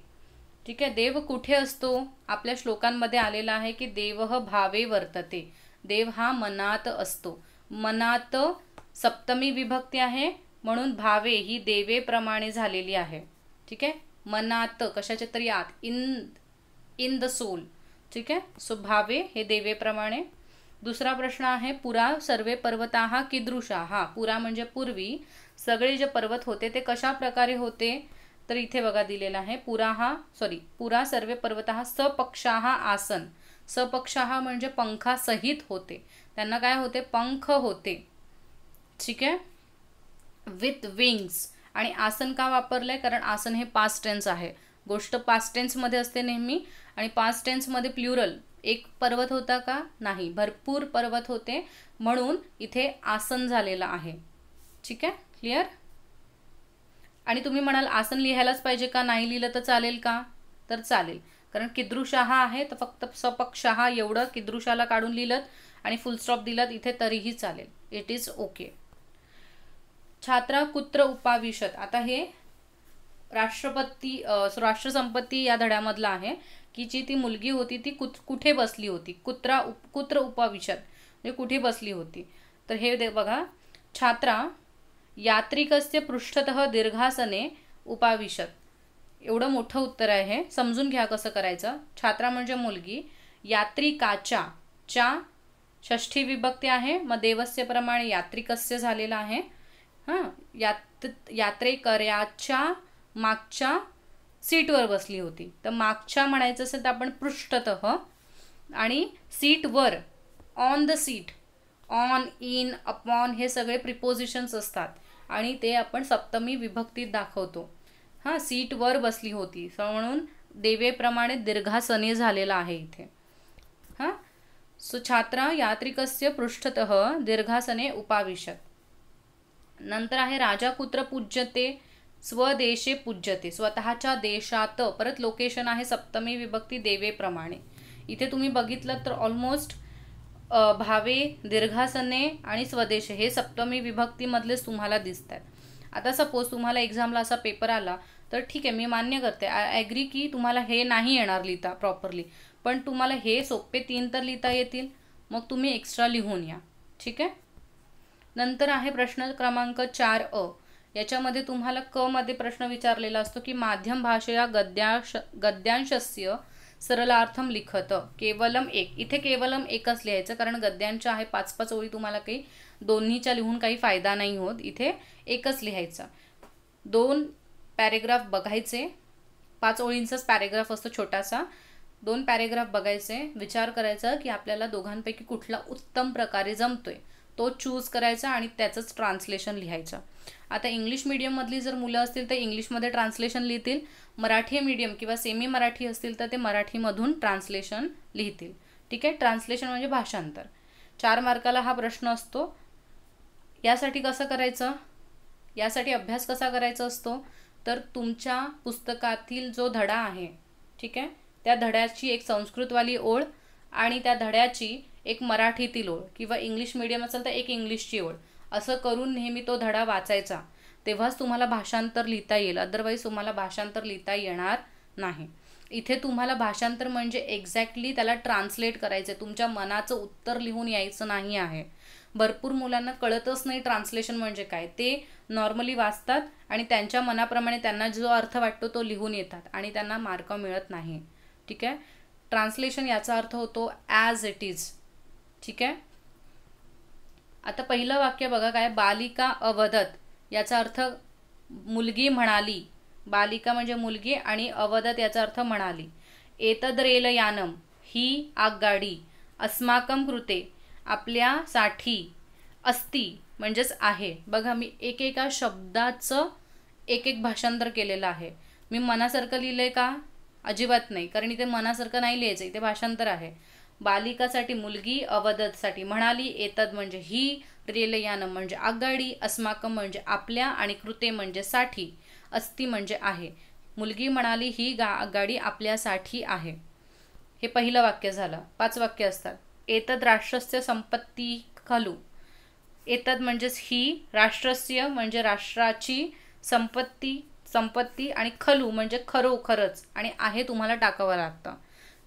ठीक आहे देव कुठे असतो आपल्या श्लोकांमध्ये आलेला आहे की देवह भावे वर्तते देव हा मनात असतो मनात सप्तमी विभक्ती आहे म्हणून भावे ही देवेप्रमाणे झालेली आहे ठीक आहे मनात कशाचे तरी आत इन इन द सोल ठीक आहे सो भावे हे देवेप्रमाणे दुसरा प्रश्न आहे पुरा सर्वे पर्वता हा किदृशा हा पुरा म्हणजे पूर्वी सगळे जे पर्वत होते ते कशा प्रकारे होते तर इथे बघा दिलेला आहे पुरा हा सॉरी पुरा सर्वे पर्वत हा सपक्षा हा आसन सपक्षा हा म्हणजे सहित होते त्यांना काय होते पंख होते ठीक आहे विथ विंग्स आणि आसन का वापरलं आहे कारण आसन हे पास्ट टेन्स आहे गोष्ट पास्ट टेन्समध्ये असते नेहमी आणि पास्ट टेन्समध्ये प्ल्युरल एक पर्वत होता का नाही भरपूर पर्वत होते म्हणून इथे आसन झालेलं आहे ठीक आहे क्लिअर आणि तुम्ही म्हणाल आसन लिहायलाच पाहिजे का नाही लिहिलं तर चालेल का तर चालेल कारण किदृशहा आहे तर फक्त सपक्षहा एवढं किद्रुशाला काढून लिहिलं आणि फुलस्टॉप दिलात इथे तरीही चालेल इट इज ओके छात्रा कुत्र उपाविशत आता हे राष्ट्रपती राष्ट्रसंपत्ती या धड्यामधला आहे की जी ती मुलगी होती ती कुत कुठे बसली होती कुत्रा उप कुत्र उपाविशत म्हणजे कुठे बसली होती तर हे दे बघा छात्रा यात्रिकस्य पृष्ठत दीर्घासने उपाविशत एवढं मोठं उत्तर आहे हे समजून घ्या कसं करायचं छात्रा म्हणजे मुलगी यात्रिकाच्या च्या षष्ठी विभक्ती आहे मग देवस्यप्रमाणे यात्रिकस्य झालेला आहे हां यात यात्रेकऱ्याच्या मागच्या सीटवर बसली होती तर मागच्या म्हणायचं असेल तर आपण पृष्ठत आणि सीटवर on the seat on in upon हे सगळे प्रिपोजिशन्स असतात आणि ते आपण सप्तमी विभक्तीत दाखवतो हां सीटवर बसली होती म्हणून देवेप्रमाणे दीर्घासने झालेला आहे इथे हां सुछात्रा यात्रिकस्य पृष्ठत दीर्घासने उपाविशत नंतर आहे राजा कुत्र पूज्यते स्वदेशे पूज्यते स्वतःच्या देशात परत लोकेशन आहे सप्तमी विभक्ती देवेप्रमाणे इथे तुम्ही बघितलं तर ऑलमोस्ट भावे दीर्घासने आणि स्वदेश हे सप्तमी विभक्तीमधलेच तुम्हाला दिसत आहेत आता सपोज तुम्हाला एक्झामला असा पेपर आला तर ठीक आहे मी मान्य करते आय ॲग्री की तुम्हाला हे नाही येणार लिहिता प्रॉपरली पण तुम्हाला हे सोपे तीन तर लिहिता येतील मग तुम्ही एक्स्ट्रा लिहून या ठीक आहे नंतर आहे प्रश्न क्रमांक चार अ याच्यामध्ये तुम्हाला क मध्ये प्रश्न विचारलेला असतो की माध्यम भाषया गद्यांश गद्यांशस्य सरलार्थम लिखत केवलम एक इथे केवलम एकच लिहायचं कारण गद्यांच्या आहे पाच पाच ओळी तुम्हाला काही दोन्हीच्या लिहून काही फायदा नाही होत इथे एकच लिहायचा दोन पॅरेग्राफ बघायचे पाच ओळींचाच पॅरेग्राफ असतो छोटासा दोन पॅरेग्राफ बघायचे विचार करायचा की आपल्याला दोघांपैकी कुठला उत्तम प्रकारे जमतोय तो चूज करायचा आणि त्याचंच ट्रान्सलेशन लिहायचं आता इंग्लिश मीडियममधली जर मुलं असतील तर इंग्लिशमध्ये ट्रान्सलेशन लिहितील मराठी मीडियम किंवा सेमी मराठी असतील तर ते मराठीमधून ट्रान्सलेशन लिहितील ठीक आहे ट्रान्सलेशन म्हणजे भाषांतर चार मार्काला हा प्रश्न असतो यासाठी कसं करायचं यासाठी अभ्यास कसा करायचा असतो तर तुमच्या पुस्तकातील जो धडा आहे ठीक आहे त्या धड्याची एक संस्कृतवाली ओळ आणि त्या धड्याची एक मराठीतील ओळ किंवा इंग्लिश मिडियम असेल तर एक इंग्लिशची ओळ असं करून नेहमी तो धडा वाचायचा तेव्हाच तुम्हाला भाषांतर लिहिता येईल अदरवाईज तुम्हाला भाषांतर लिहिता येणार नाही इथे तुम्हाला भाषांतर म्हणजे एक्झॅक्टली त्याला ट्रान्सलेट करायचं तुमच्या मनाचं उत्तर लिहून यायचं नाही आहे भरपूर मुलांना कळतच नाही ट्रान्सलेशन म्हणजे काय ते नॉर्मली वाचतात आणि त्यांच्या मनाप्रमाणे त्यांना जो अर्थ वाटतो तो लिहून येतात आणि त्यांना मार्क मिळत नाही ठीक आहे ट्रान्सलेशन याचा अर्थ होतो ॲज इट इज ठीक आहे आता पहिलं वाक्य बघा काय बालिका अवदत याचा अर्थ मुलगी म्हणाली बालिका म्हणजे मुलगी आणि अवदत याचा अर्थ म्हणाली एतद रेल यानम ही आगगाडी अस्माकम कृते आपल्यासाठी अस्ति म्हणजेच आहे बघा मी एकेका शब्दाचं एक एक भाषांतर केलेलं आहे मी मनासारखं लिहिलंय का अजिबात नाही कारण इथे मनासारखं नाही लिहायचं इथे भाषांतर आहे बालिकासाठी मुलगी अवदतसाठी म्हणाली एतद म्हणजे ही रेलयान म्हणजे आगगाडी अस्माकम म्हणजे आपल्या आणि कृते म्हणजे साठी अस्थि म्हणजे आहे मुलगी म्हणाली ही गा आघाडी आपल्यासाठी आहे हे पहिलं वाक्य झालं पाच वाक्य असतात एतद राष्ट्रस्य संपत्ती खलू एतद म्हणजेच ही राष्ट्रस्य म्हणजे राष्ट्राची संपत्ती संपत्ती आणि खलू म्हणजे खरोखरच आणि आहे तुम्हाला टाकावं लागतं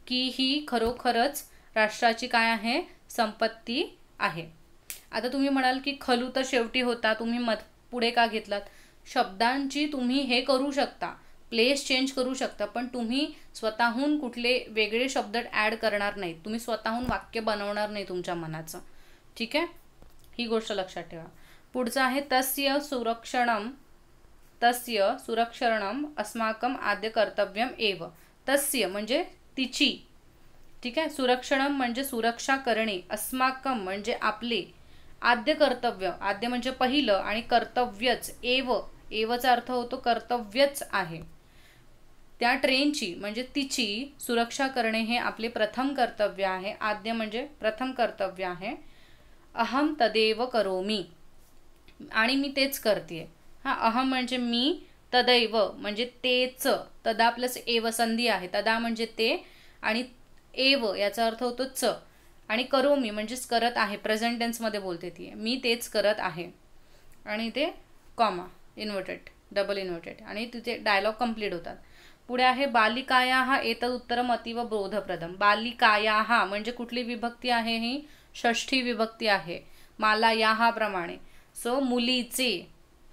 की ही खरोखरच राष्ट्राची काय आहे संपत्ती आहे आता तुम्ही म्हणाल की खलू तर शेवटी होता तुम्ही मत पुढे का घेतलात शब्दांची तुम्ही हे करू शकता प्लेस चेंज करू शकता पण तुम्ही स्वतःहून कुठले वेगळे शब्द ॲड करणार नाहीत तुम्ही स्वतःहून वाक्य बनवणार नाही तुमच्या मनाचं ठीक आहे ही गोष्ट लक्षात ठेवा पुढचं आहे तस्य सुरक्षणम तस्य सुरक्षणम अस्माकम आद्य कर्तव्यम एव तस्य म्हणजे तिची ठीक आहे सुरक्षण म्हणजे सुरक्षा करणे अस्माकम म्हणजे आपले आद्य कर्तव्य आद्य म्हणजे पहिलं आणि कर्तव्यच एव एवचा अर्थ होतो कर्तव्यच आहे त्या ट्रेनची म्हणजे तिची सुरक्षा करणे हे आपले प्रथम कर्तव्य आहे आद्य म्हणजे प्रथम कर्तव्य आहे अहम तदेव मी आणि मी तेच करते हा अहम म्हणजे मी तदैव म्हणजे तेच तदा प्लस एव संधी आहे तदा म्हणजे ते आणि एव याचा अर्थ होतो च आणि करो मी म्हणजेच करत आहे प्रेझेंट टेन्समध्ये बोलते ती मी तेच करत आहे आणि ते कॉमा इन्व्हर्टेड डबल इन्व्हर्टेड आणि तिथे डायलॉग कंप्लीट होतात पुढे आहे बालिकाया हा एतद उत्तरम अतिव बोधप्रदम बालिकाया हा म्हणजे कुठली विभक्ती आहे ही षष्ठी विभक्ती आहे माला या हा प्रमाणे सो मुलीचे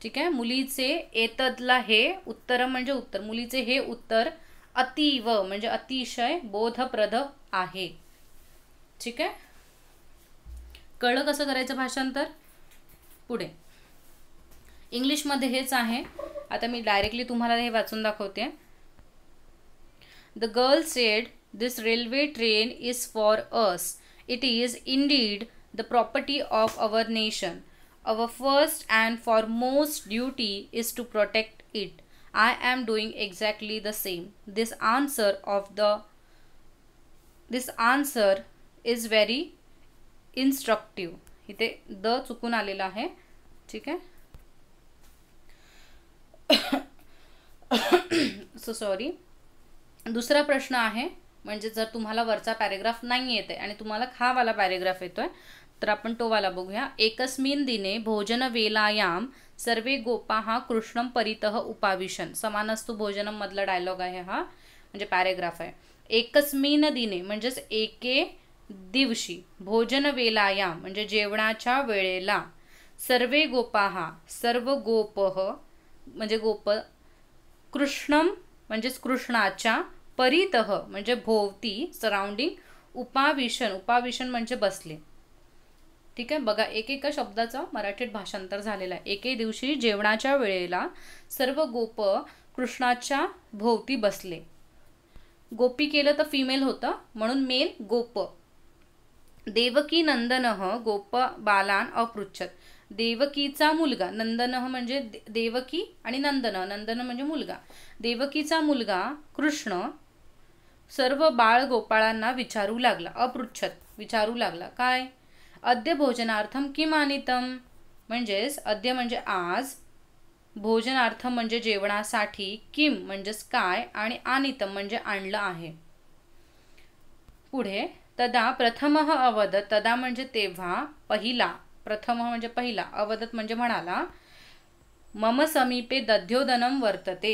ठीक आहे मुलीचे एतदला हे उत्तरम म्हणजे उत्तर मुलीचे हे उत्तर अतीव म्हणजे अतिशय बोधप्रद आहे ठीक आहे कळलं कसं करायचं भाषांतर पुढे इंग्लिशमध्ये हेच आहे आता मी डायरेक्टली तुम्हाला हे वाचून दाखवते the girl said this railway train is for us it is indeed the property of our nation our first and foremost duty is to protect it I am doing exactly the same. This answer of the this answer is very instructive. इथे the चुकून आलेलं आहे ठीक आहे so (coughs) sorry दुसरा प्रश्न आहे म्हणजे जर तुम्हाला वरचा पॅरेग्राफ नाही येत आहे आणि तुम्हाला खावाला वाला पॅरेग्राफ येतोय तर आपण तो वाला बघूया एकस्मिन दिने भोजन वेलायाम सर्वे गोपा हा कृष्णम परितः उपाविशन समानस्तु भोजनम मधला डायलॉग आहे हा म्हणजे पॅरेग्राफ आहे एकस्मिन दिने म्हणजेच एके दिवशी भोजन वेलाया म्हणजे जेवणाच्या वेळेला सर्वे गोपा सर्व गोप म्हणजे गोप कृष्णम म्हणजेच कृष्णाच्या परितः म्हणजे भोवती सराउंडिंग उपाविशन उपाविशन म्हणजे बसले ठीक आहे बघा एक एका शब्दाचं मराठीत भाषांतर झालेलं आहे एके दिवशी जेवणाच्या वेळेला सर्व गोप कृष्णाच्या भोवती बसले गोपी केलं तर फिमेल होतं म्हणून मेल गोप देवकी नंदन गोप बालान अपृच्छत देवकीचा मुलगा नंदन म्हणजे देवकी आणि नंदन नंदन म्हणजे मुलगा देवकीचा मुलगा कृष्ण सर्व बाळ गोपाळांना विचारू लागला अपृच्छत विचारू लागला काय अद्य भोजनार्थम आनितम म्हणजेच अद्य म्हणजे आज भोजनार्थ म्हणजे जेवणासाठी किम म्हणजेच काय आणि आनितम म्हणजे आणलं आहे पुढे तदा प्रथम अवदत तदा म्हणजे तेव्हा पहिला प्रथम म्हणजे पहिला अवदत म्हणजे म्हणाला मम समीपे दध्योदनम वर्तते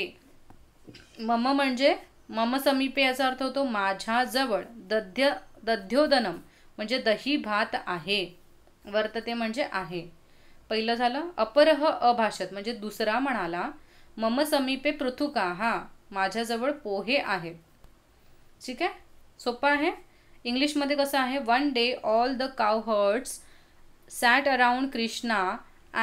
मम म्हणजे मम समीपे याचा अर्थ होतो माझ्याजवळ दध्य दध्योदनम म्हणजे दही भात आहे वर्तते म्हणजे आहे पहिलं झालं अपरह अभाषत म्हणजे दुसरा म्हणाला मम समीपे पृथुका हा माझ्याजवळ पोहे आहेत ठीक आहे सोपं आहे इंग्लिशमध्ये कसं आहे one day all the cowherds sat around Krishna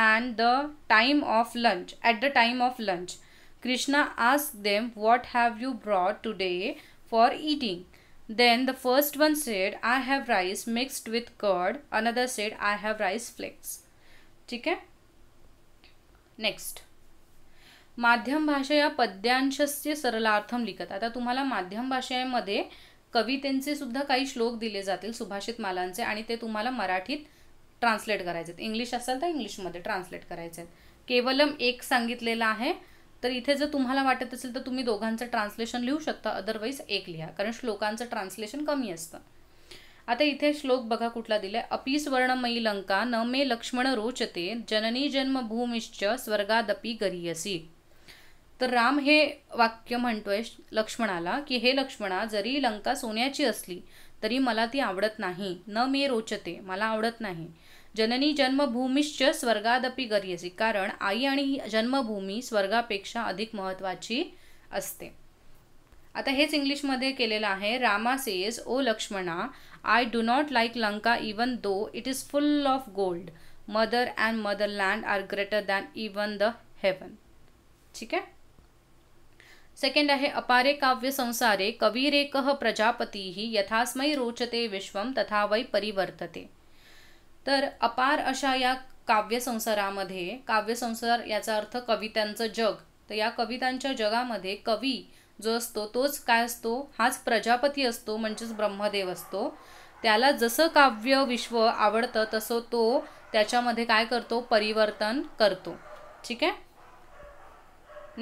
and the time of lunch at the time of lunch Krishna ask them what have you brought today for eating Then the first one said, I have rice mixed with curd. Another said, I have rice flakes. ठीक आहे next माध्यम भाषा या पद्यांशस्य सरलार्थम लिखत आता तुम्हाला माध्यम भाषेमध्ये कवितेंचे सुद्धा काही श्लोक दिले जातील सुभाषित मालांचे आणि ते तुम्हाला मराठीत ट्रान्सलेट करायचे आहेत इंग्लिश असेल तर इंग्लिशमध्ये ट्रान्सलेट करायचे आहेत केवलम एक सांगितलेलं आहे तर इथे जर तुम्हाला वाटत असेल तर तुम्ही दोघांचं ट्रान्सलेशन लिहू शकता अदरवाईज एक लिहा कारण श्लोकांचं ट्रान्सलेशन कमी असतं आता इथे श्लोक बघा कुठला दिलाय अपि स्वर्णमयी लंका न मे लक्ष्मण रोचते जननी जन्म भूमिश्च स्वर्गादपी गरीयसी तर राम हे वाक्य म्हणतोय लक्ष्मणाला की हे लक्ष्मणा जरी लंका सोन्याची असली तरी मला ती आवडत नाही न मे रोचते मला आवडत नाही जननी जन्मभूमिश्च स्वर्गादपी गरीयसे कारण आई आणि जन्मभूमी स्वर्गापेक्षा अधिक महत्त्वाची असते आता हेच इंग्लिशमध्ये केलेलं आहे Rama says O Lakshmana I do not like Lanka even though it is full of gold mother and motherland are greater than even the heaven ठीक आहे सेकंड आहे अपारे काव्य संसारे कविरेक प्रजापती यथास्मै रोचते विश्वम तथा वै परिवर्तते तर अपार अशा या काव्यसंसारामध्ये काव्यसंसार याचा अर्थ कवितांचं जग तर या कवितांच्या जगामध्ये कवी जो असतो तोच काय असतो हाच प्रजापती असतो म्हणजेच ब्रह्मदेव असतो त्याला जसं काव्य विश्व आवडतं तसं तो त्याच्यामध्ये काय करतो परिवर्तन करतो ठीक आहे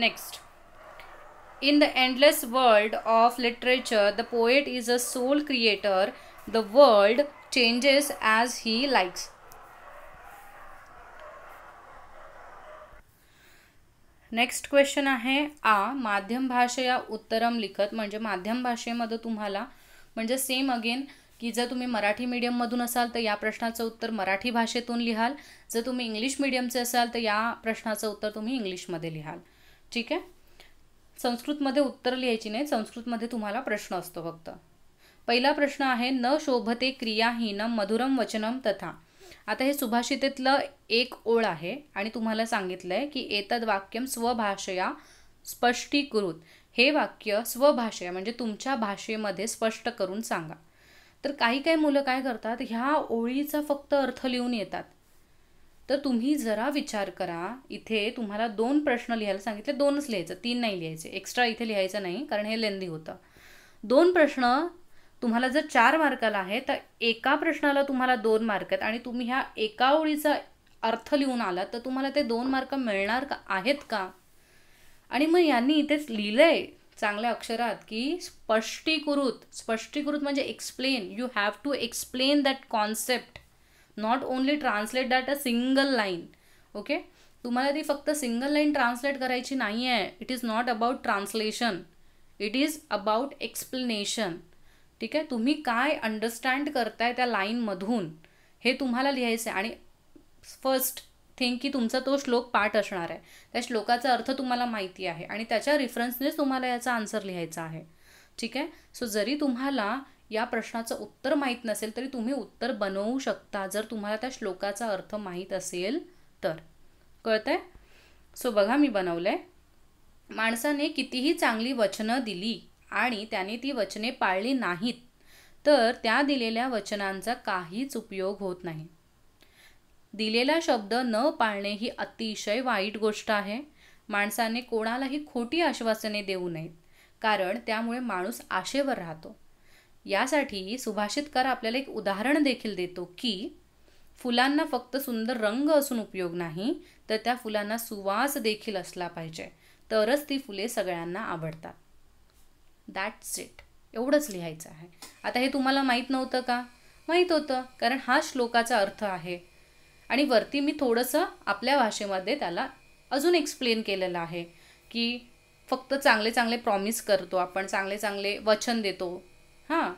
next in the endless world of literature the poet is a soul creator the world changes as he likes. Next question आहे आ माध्यम भाषया उत्तरम लिखत म्हणजे माध्यम भाषेमध्ये तुम्हाला म्हणजे सेम अगेन की जर तुम्ही मराठी मीडियममधून असाल तर या प्रश्नाचं उत्तर मराठी भाषेतून लिहाल जर तुम्ही इंग्लिश मीडियमचे असाल तर या प्रश्नाचं उत्तर तुम्ही इंग्लिशमध्ये लिहाल ठीक आहे संस्कृतमध्ये उत्तर लिहायची नाही संस्कृतमध्ये तुम्हाला प्रश्न असतो फक्त पहिला प्रश्न आहे न शोभते क्रियाहीनम मधुरम वचनम तथा आता हे सुभाषितेतलं एक ओळ आहे आणि तुम्हाला सांगितलं आहे की एतद वाक्यम स्वभाषया स्पष्टीकृत हे वाक्य स्वभाषया म्हणजे तुमच्या भाषेमध्ये स्पष्ट करून सांगा तर काही काही मुलं काय करतात ह्या ओळीचा फक्त अर्थ लिहून येतात तर तुम्ही जरा विचार करा इथे तुम्हाला दोन प्रश्न लिहायला सांगितले दोनच लिहायचं तीन नाही लिहायचे एक्स्ट्रा इथे लिहायचं नाही कारण हे लेंदी होतं दोन प्रश्न तुम्हाला जर चार मार्काला आहे तर एका प्रश्नाला तुम्हाला दोन मार्क आहेत आणि तुम्ही ह्या एका ओळीचा अर्थ लिहून आला तर तुम्हाला ते दोन मार्क मिळणार का आहेत का आणि मग यांनी इथेच लिहिलं आहे चांगल्या अक्षरात की स्पष्टीकृत स्पष्टीकृत म्हणजे explain you have to explain that concept not only translate that a single line okay तुम्हाला ती फक्त सिंगल लाईन ट्रान्सलेट करायची नाही आहे it is not about translation it is about explanation ठीक आहे तुम्ही काय अंडरस्टँड करताय त्या लाईनमधून हे तुम्हाला लिहायचं आहे आणि फर्स्ट थिंक की तुमचा तो श्लोक पाठ असणार आहे त्या श्लोकाचा अर्थ तुम्हाला माहिती आहे आणि त्याच्या रिफरन्सनेच तुम्हाला याचा आन्सर लिहायचा आहे ठीक आहे सो जरी तुम्हाला या प्रश्नाचं उत्तर माहीत नसेल तरी तुम्ही उत्तर बनवू शकता जर तुम्हाला त्या श्लोकाचा अर्थ माहीत असेल तर कळतंय सो बघा मी बनवलं आहे माणसाने कितीही चांगली वचनं दिली आणि त्याने ती वचने पाळली नाहीत तर त्या दिलेल्या वचनांचा काहीच उपयोग होत नाही दिलेला शब्द न पाळणे ही अतिशय वाईट गोष्ट आहे माणसाने कोणालाही खोटी आश्वासने देऊ नयेत कारण त्यामुळे माणूस आशेवर राहतो यासाठी सुभाषितकर आपल्याला एक उदाहरण देखील देतो की फुलांना फक्त सुंदर रंग असून उपयोग नाही तर त्या फुलांना सुवास देखील असला पाहिजे तरच ती फुले सगळ्यांना आवडतात दॅट्स इट एवढंच लिहायचं आहे आता हे तुम्हाला माहीत नव्हतं का माहीत होतं कारण हा श्लोकाचा अर्थ आहे आणि वरती मी थोडंसं आपल्या भाषेमध्ये त्याला अजून एक्सप्लेन केलेलं आहे की फक्त चांगले चांगले प्रॉमिस करतो आपण चांगले चांगले वचन देतो हां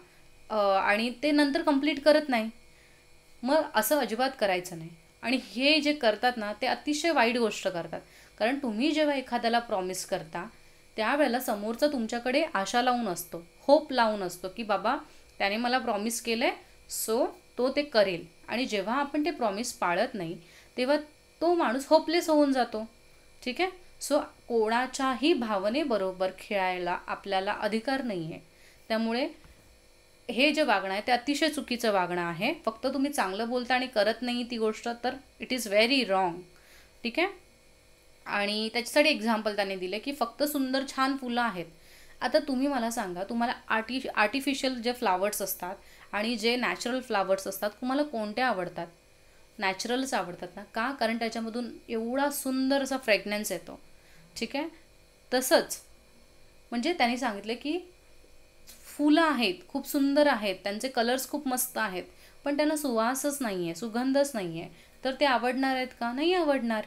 आणि ते नंतर कंप्लीट करत नाही मग असं अजिबात करायचं नाही आणि हे जे करतात ना ते अतिशय वाईट गोष्ट करतात कारण तुम्ही जेव्हा एखाद्याला प्रॉमिस करता त्यावेळेला समोरचा तुमच्याकडे आशा लावून असतो होप लावून असतो की बाबा त्याने मला प्रॉमिस केलं आहे सो तो ते करेल आणि जेव्हा आपण ते प्रॉमिस पाळत नाही तेव्हा तो माणूस होपलेस होऊन जातो ठीक आहे सो कोणाच्याही भावनेबरोबर खेळायला आपल्याला अधिकार नाही आहे त्यामुळे हे जे वागणं आहे ते अतिशय चुकीचं वागणं आहे फक्त तुम्ही चांगलं बोलता आणि करत नाही ती गोष्ट तर इट इज व्हेरी रॉंग ठीक आहे आणि त्याच्यासाठी एक्झाम्पल त्यांनी दिले की फक्त सुंदर छान फुलं आहेत आता तुम्ही मला सांगा तुम्हाला आर्टि आर्टिफिशियल जे फ्लावर्स असतात आणि जे नॅचरल फ्लावर्स असतात तुम्हाला कोणते आवडतात नॅचरलच आवडतात ना का कारण त्याच्यामधून एवढा सुंदर असा फ्रेग्नन्स येतो ठीक आहे तसंच म्हणजे त्यांनी सांगितलं की फुलं आहेत खूप सुंदर आहेत त्यांचे कलर्स खूप मस्त आहेत पण त्यांना सुवासच नाही आहे सुगंधच नाही आहे तर ते आवडणार आहेत का नाही आवडणार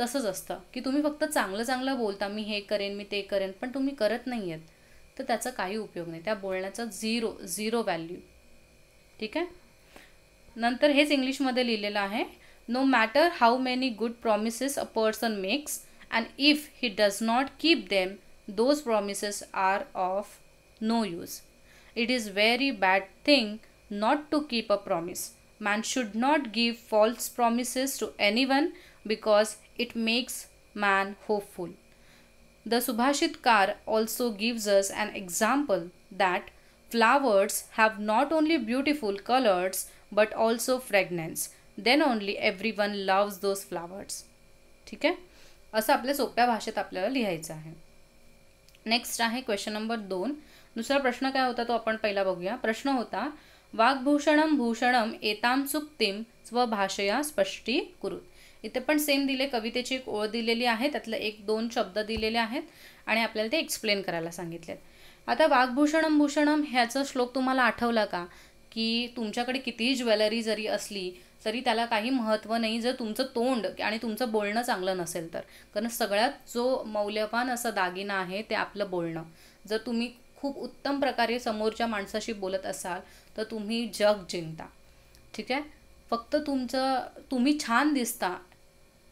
तसंच असतं की तुम्ही फक्त चांगलं चांगलं बोलता मी हे करेन मी ते करेन पण तुम्ही करत नाही आहेत तर त्याचा काही उपयोग नाही त्या बोलण्याचा झिरो झिरो व्हॅल्यू ठीक आहे नंतर हेच इंग्लिशमध्ये लिहिलेलं आहे no matter how many good promises a person makes and if he does not keep them those promises are of no use it is very bad thing not to keep a promise man should not give false promises to anyone because makes man hopeful the सुभाषित कार also gives us an example that flowers have not only beautiful colours but also fragrance. Then only every one loves those flowers ठीक आहे असं आपल्या सोप्या भाषेत आपल्याला लिहायचं आहे नेक्स्ट आहे क्वेश्चन नंबर दोन दुसरा प्रश्न काय होता तो आपण पहिला बघूया प्रश्न होता वाग्भूषणम भूषणम एताम सुक्तीम स्वभाषया स्पष्टी कुरुत इथे पण सेम दिले कवितेची एक ओळ दिलेली आहे त्यातलं एक दोन शब्द दिलेले आहेत आणि आपल्याला ते एक्सप्लेन करायला सांगितलेत आता वाघभूषणम भूषणम ह्याचा श्लोक तुम्हाला आठवला का की तुमच्याकडे कितीही ज्वेलरी जरी असली तरी त्याला काही महत्त्व नाही जर तुमचं तोंड आणि तुमचं बोलणं चांगलं नसेल तर कारण सगळ्यात जो मौल्यवान असं दागिना आहे ते आपलं बोलणं जर तुम्ही खूप उत्तम प्रकारे समोरच्या माणसाशी बोलत असाल तर तुम्ही जग जिंकता ठीक आहे फक्त तुमचं तुम्ही छान दिसता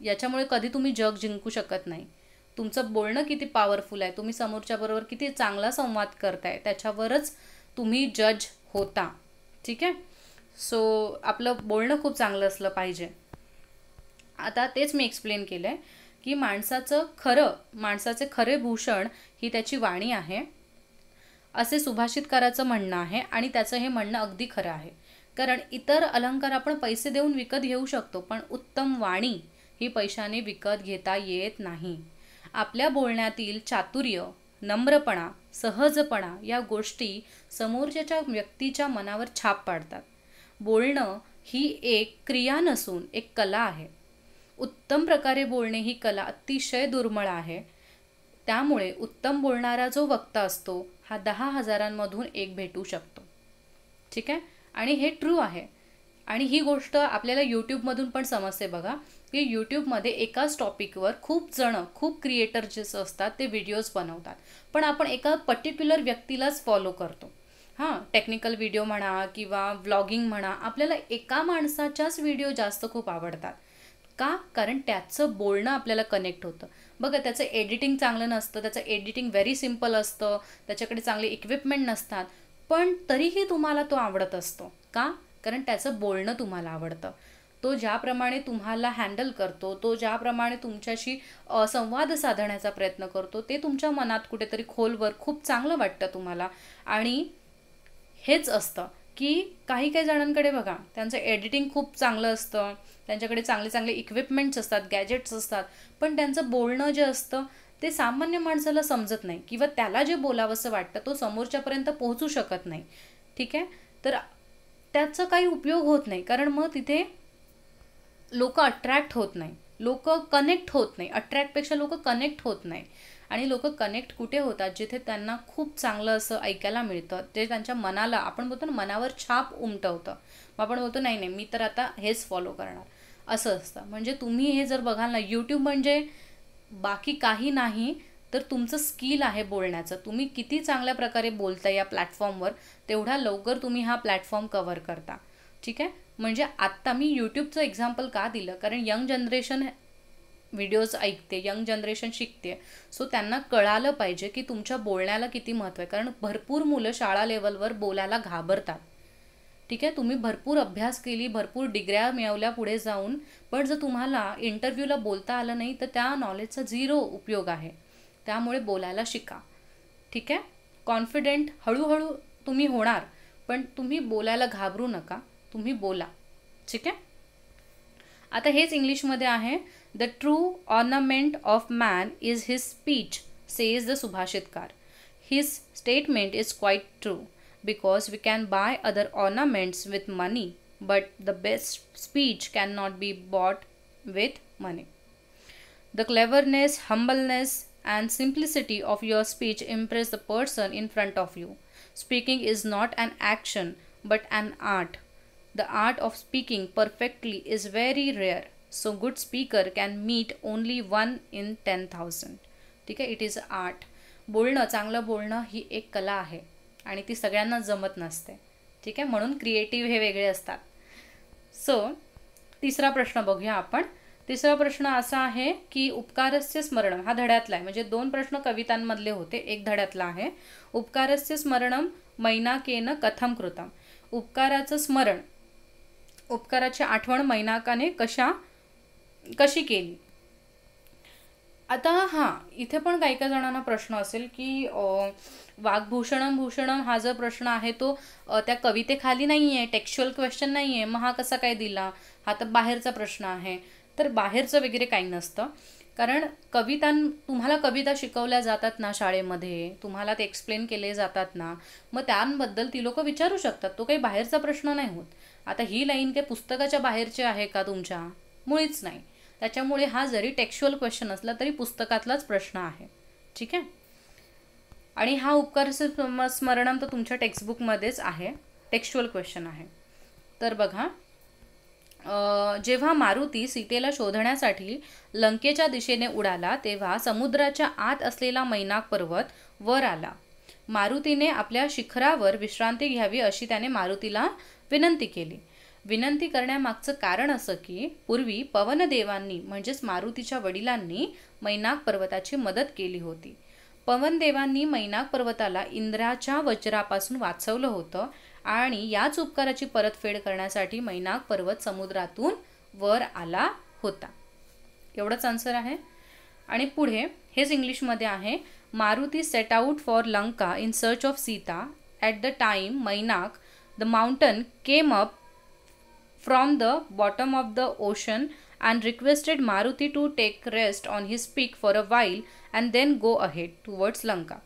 याच्यामुळे कधी तुम्ही जग जिंकू शकत नाही तुमचं बोलणं किती पॉवरफुल आहे तुम्ही समोरच्याबरोबर किती चांगला संवाद करताय त्याच्यावरच तुम्ही जज होता ठीक आहे सो आपलं बोलणं खूप चांगलं असलं पाहिजे आता तेच मी एक्सप्लेन केलं आहे की माणसाचं खरं माणसाचे खरे भूषण ही त्याची वाणी आहे असे सुभाषित कराचं म्हणणं आहे आणि त्याचं हे म्हणणं अगदी खरं आहे कारण इतर अलंकार आपण पैसे देऊन विकत घेऊ शकतो पण उत्तम वाणी ही पैशाने विकत घेता येत नाही आपल्या बोलण्यातील चातुर्य नम्रपणा सहजपणा या गोष्टी समोरच्या व्यक्तीच्या मनावर छाप पाडतात बोलणं ही एक क्रिया नसून एक कला आहे उत्तम प्रकारे बोलणे ही कला अतिशय दुर्मळ आहे त्यामुळे उत्तम बोलणारा जो वक्ता असतो हा दहा हजारांमधून एक भेटू शकतो ठीक आहे आणि हे ट्रू आहे आणि ही गोष्ट आपल्याला यूट्यूबमधून पण समजते बघा की यूट्यूबमध्ये एकाच टॉपिकवर खूप जणं खूप क्रिएटर जे असतात ते व्हिडिओज बनवतात पण आपण एका पर्टिक्युलर व्यक्तीलाच फॉलो करतो हां टेक्निकल व्हिडिओ म्हणा किंवा व्लॉगिंग म्हणा आपल्याला एका माणसाच्याच व्हिडिओ जास्त खूप आवडतात का कारण त्याचं बोलणं आपल्याला कनेक्ट होतं बघा त्याचं एडिटिंग चांगलं नसतं त्याचं एडिटिंग व्हेरी सिम्पल असतं त्याच्याकडे चांगले इक्विपमेंट नसतात पण तरीही तुम्हाला तो आवडत असतो का कारण त्याचं बोलणं तुम्हाला आवडतं तो ज्याप्रमाणे तुम्हाला हँडल करतो तो ज्याप्रमाणे तुमच्याशी संवाद साधण्याचा प्रयत्न करतो ते तुमच्या मनात कुठेतरी खोलवर खूप चांगलं वाटतं तुम्हाला आणि हेच असतं की काही काही जणांकडे बघा त्यांचं एडिटिंग खूप चांगलं असतं त्यांच्याकडे चांगले चांगले इक्विपमेंट्स असतात गॅजेट्स असतात पण त्यांचं बोलणं जे असतं ते सामान्य माणसाला समजत नाही किंवा त्याला जे बोलावंसं वाटतं तो समोरच्यापर्यंत पोहोचू शकत नाही ठीक आहे तर त्याचा काही उपयोग होत नाही कारण मग तिथे लोक अट्रॅक्ट होत नाही लोक कनेक्ट होत नाही अट्रॅक्टपेक्षा लोक कनेक्ट होत नाही आणि लोक कनेक्ट कुठे होतात जिथे त्यांना खूप चांगलं असं ऐकायला मिळतं ते त्यांच्या मनाला आपण बोलतो ना मनावर छाप उमटवतं मग आपण बोलतो नाही नाही मी तर आता हेच फॉलो करणार असं असतं म्हणजे तुम्ही हे जर बघाल ना यूट्यूब म्हणजे बाकी काही नाही तर तुमचं स्किल आहे बोलण्याचं तुम्ही किती चांगल्या प्रकारे बोलता या प्लॅटफॉर्मवर तेवढा लवकर तुम्ही हा प्लॅटफॉर्म कवर करता ठीक आहे म्हणजे आत्ता मी यूट्यूबचं एक्झाम्पल का दिलं कारण यंग जनरेशन व्हिडिओज ऐकते यंग जनरेशन शिकते सो त्यांना कळालं पाहिजे की तुमच्या बोलण्याला किती महत्त्व आहे कारण भरपूर मुलं शाळा लेवलवर बोलायला घाबरतात ठीक आहे तुम्ही भरपूर अभ्यास केली भरपूर डिग्र्या मिळवल्या पुढे जाऊन पण जर तुम्हाला इंटरव्ह्यूला बोलता आलं नाही तर त्या नॉलेजचा झिरो उपयोग आहे त्यामुळे बोलायला शिका ठीक आहे कॉन्फिडेंट हळूहळू तुम्ही होणार पण तुम्ही बोलायला घाबरू नका तुम्ही बोला ठीक है आता हेच इंग्लिशमध्ये आहे the true ornament of man is his speech says is the सुभाषितकार his statement is quite true because we can buy other ornaments with money but the best speech can not be bought with money the cleverness humbleness and simplicity of your speech impress the person in front of you speaking is not an action but an art the art of speaking perfectly is very rare so good speaker can meet only one in ten thousand ठीक आहे it is art बोलणं चांगलं बोलणं ही एक कला आहे आणि ती सगळ्यांना जमत नसते ठीक आहे म्हणून क्रिएटिव्ह हे वेगळे असतात सो तिसरा प्रश्न बघूया आपण तिसरा प्रश्न असा आहे की उपकारस्य स्मरण हा धड्यातला आहे म्हणजे दोन प्रश्न कवितांमधले होते एक धड्यातला आहे उपकारस्य स्मरणम मैनाकेन कथम कृतम उपकाराचं स्मरण उपकाराची आठवण मैनाकाने कशा कशी केली आता हां इथे पण काही काही जणांना प्रश्न असेल की वाघभूषणम भूषणम हा जो प्रश्न आहे तो त्या कवितेखाली नाही आहे टेक्च्युअल क्वेश्चन नाही आहे मग हा कसा काय दिला हा तर बाहेरचा प्रश्न आहे तर बाहेरचं वगैरे काही नसतं कारण कवितां तुम्हाला कविता शिकवल्या जातात ना शाळेमध्ये तुम्हाला ते एक्सप्लेन केले जातात ना मग त्यांबद्दल ती लोकं विचारू शकतात तो काही बाहेरचा प्रश्न नाही होत आता ही लाईन काही पुस्तकाच्या बाहेरची आहे का तुमच्या मुळीच नाही त्याच्यामुळे हा जरी टेक्स्च्युअल क्वेश्चन असला तरी पुस्तकातलाच प्रश्न आहे ठीक आहे आणि हा उपकार स्मरणम तर तुमच्या टेक्स्टबुकमध्येच आहे टेक्स्च्युअल क्वेश्चन आहे तर बघा जेव्हा मारुती सीतेला शोधण्यासाठी लंकेच्या दिशेने उडाला तेव्हा समुद्राच्या आत असलेला मैनाक पर्वत वर आला मारुतीने आपल्या शिखरावर विश्रांती घ्यावी अशी त्याने मारुतीला विनंती केली विनंती करण्यामागचं कारण असं की पूर्वी पवनदेवांनी म्हणजेच मारुतीच्या वडिलांनी मैनाक पर्वताची मदत केली होती पवनदेवांनी मैनाक पर्वताला इंद्राच्या वज्रापासून वाचवलं होतं आणि याच उपकाराची परतफेड करण्यासाठी मैनाक पर्वत समुद्रातून वर आला होता एवढंच आन्सर आहे आणि पुढे हेच इंग्लिशमध्ये आहे Maruti set out for Lanka in search of Sita at the time Mainak the mountain came up from the bottom of the ocean and requested Maruti to take rest on his peak for a while and then go ahead towards Lanka.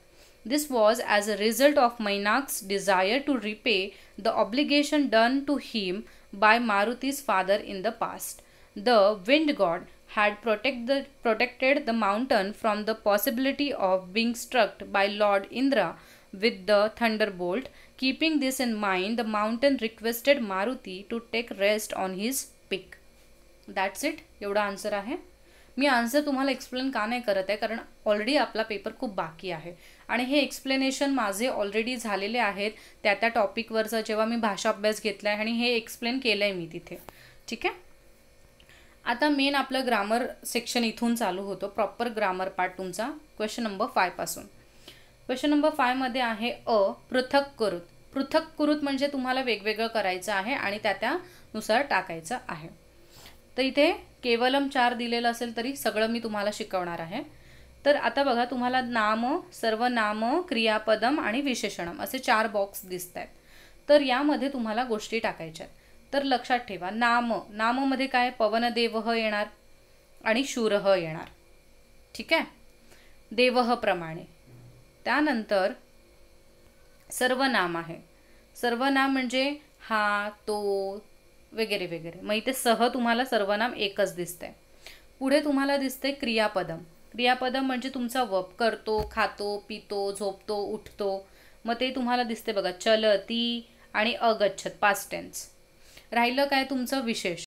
This was as a result of Mainak's desire to repay the obligation done to him by Maruti's father in the past. The wind god had protect the, protected the mountain from the possibility of being struck by Lord Indra with the thunderbolt Keeping this in mind, the mountain requested Maruti to take rest on his peak that's it एवढा answer आहे मी answer तुम्हाला explain का नाही करत आहे कारण already आपला पेपर खूप बाकी आहे आणि हे एक्सप्लेनेशन माझे ऑलरेडी झालेले आहेत त्या त्या टॉपिकवरचा जेव्हा मी भाषा अभ्यास घेतला आहे आणि हे एक्सप्लेन केलं आहे मी तिथे ठीक आहे आता मेन आपलं ग्रामर सेक्शन इथून चालू होतो प्रॉपर ग्रामर पार्ट तुमचा क्वेश्चन नंबर फायपासून क्वेश्चन नंबर फायमध्ये आहे अ पृथक करूत पृथक कुरुत म्हणजे तुम्हाला वेगवेगळं करायचं आहे आणि त्या त्यानुसार टाकायचं आहे तर इथे केवलम चार दिलेलं असेल तरी सगळं मी तुम्हाला शिकवणार आहे तर आता बघा तुम्हाला नाम सर्व नाम क्रियापदम आणि विशेषणम असे चार बॉक्स दिसत आहेत तर यामध्ये तुम्हाला गोष्टी टाकायच्या आहेत तर लक्षात ठेवा नाम नाममध्ये काय पवनदेवह येणार आणि शूरह येणार ठीक आहे देवह प्रमाणे त्यानंतर सर्वनाम आहे सर्वनाम म्हणजे हा तो वगैरे वगैरे मग इथे सह तुम्हाला सर्वनाम एकच दिसते पुढे तुम्हाला दिसते क्रियापदम क्रियापदम म्हणजे तुमचा वप करतो खातो पितो झोपतो उठतो मग ते तुम्हाला दिसते बघा चलती ती आणि अगच्छत पास्ट टेन्स राहिलं काय तुमचं विशेष